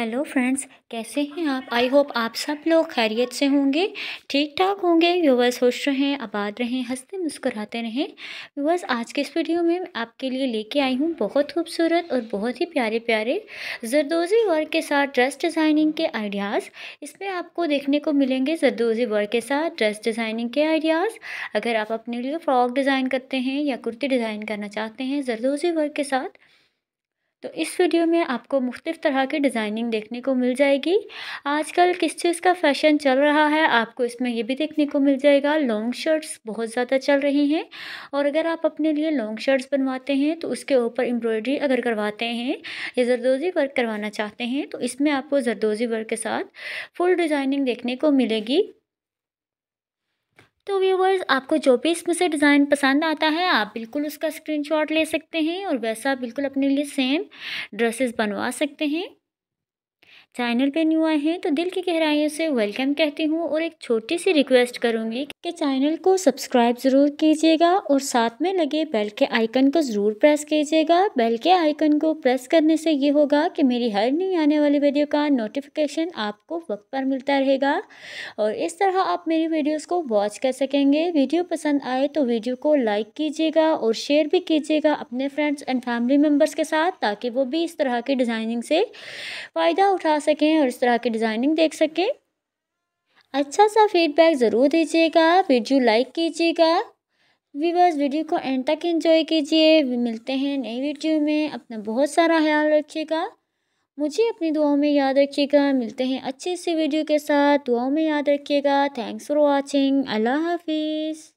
hello friends कैसे हैं आप आई होप आप सब लोग खैरियत से होंगे ठीक ठाक होंगे व्यूवर्स खुश रहें आबाद रहें हंसते मुस्कुराते रहें व्यूवर्स आज के इस वीडियो में आपके लिए लेके आई हूँ बहुत खूबसूरत और बहुत ही प्यारे प्यारे जरदोज़ी वर्क के साथ ड्रेस डिज़ाइनिंग के आइडियाज़ इसमें आपको देखने को मिलेंगे जरदोज़ी वर्क के साथ ड्रेस डिज़ाइनिंग के आइडियाज़ अगर आप अपने लिए फ़्रॉक डिज़ाइन करते हैं या कुर्ती डिज़ाइन करना चाहते हैं जरदोज़ी वर्क के साथ तो इस वीडियो में आपको मुख्तफ तरह की डिज़ाइनिंग देखने को मिल जाएगी आजकल किस चीज़ का फैशन चल रहा है आपको इसमें ये भी देखने को मिल जाएगा लॉन्ग शर्ट्स बहुत ज़्यादा चल रही हैं और अगर आप अपने लिए लॉन्ग शर्ट्स बनवाते हैं तो उसके ऊपर एम्ब्रॉयडरी अगर करवाते हैं या जरदोज़ी वर्क करवाना चाहते हैं तो इसमें आपको जरदोज़ी वर्क के साथ फुल डिज़ाइनिंग देखने को मिलेगी तो व्यूवर्स आपको जो भी इसमें से डिज़ाइन पसंद आता है आप बिल्कुल उसका स्क्रीनशॉट ले सकते हैं और वैसा बिल्कुल अपने लिए सेम ड्रेसेस बनवा सकते हैं चैनल पे न्यू आए हैं तो दिल की गहराइयों से वेलकम कहती हूँ और एक छोटी सी रिक्वेस्ट करूँगी के चैनल को सब्सक्राइब ज़रूर कीजिएगा और साथ में लगे बेल के आइकन को ज़रूर प्रेस कीजिएगा बेल के आइकन को प्रेस करने से ये होगा कि मेरी हर नई आने वाली वीडियो का नोटिफिकेशन आपको वक्त पर मिलता रहेगा और इस तरह आप मेरी वीडियोस को वॉच कर सकेंगे वीडियो पसंद आए तो वीडियो को लाइक कीजिएगा और शेयर भी कीजिएगा अपने फ्रेंड्स एंड फैमिली मेम्बर्स के साथ ताकि वो भी इस तरह की डिज़ाइनिंग से फ़ायदा उठा सकें और इस तरह की डिज़ाइनिंग देख सकें अच्छा सा फीडबैक ज़रूर दीजिएगा वीडियो लाइक कीजिएगा व्यूवर्स वीडियो को एंड तक एंजॉय कीजिए मिलते हैं नई वीडियो में अपना बहुत सारा ख्याल रखिएगा मुझे अपनी दुआओं में याद रखिएगा मिलते हैं अच्छे से वीडियो के साथ दुआओं में याद रखिएगा थैंक्स फॉर वॉचिंग अल्लाह हाफिज़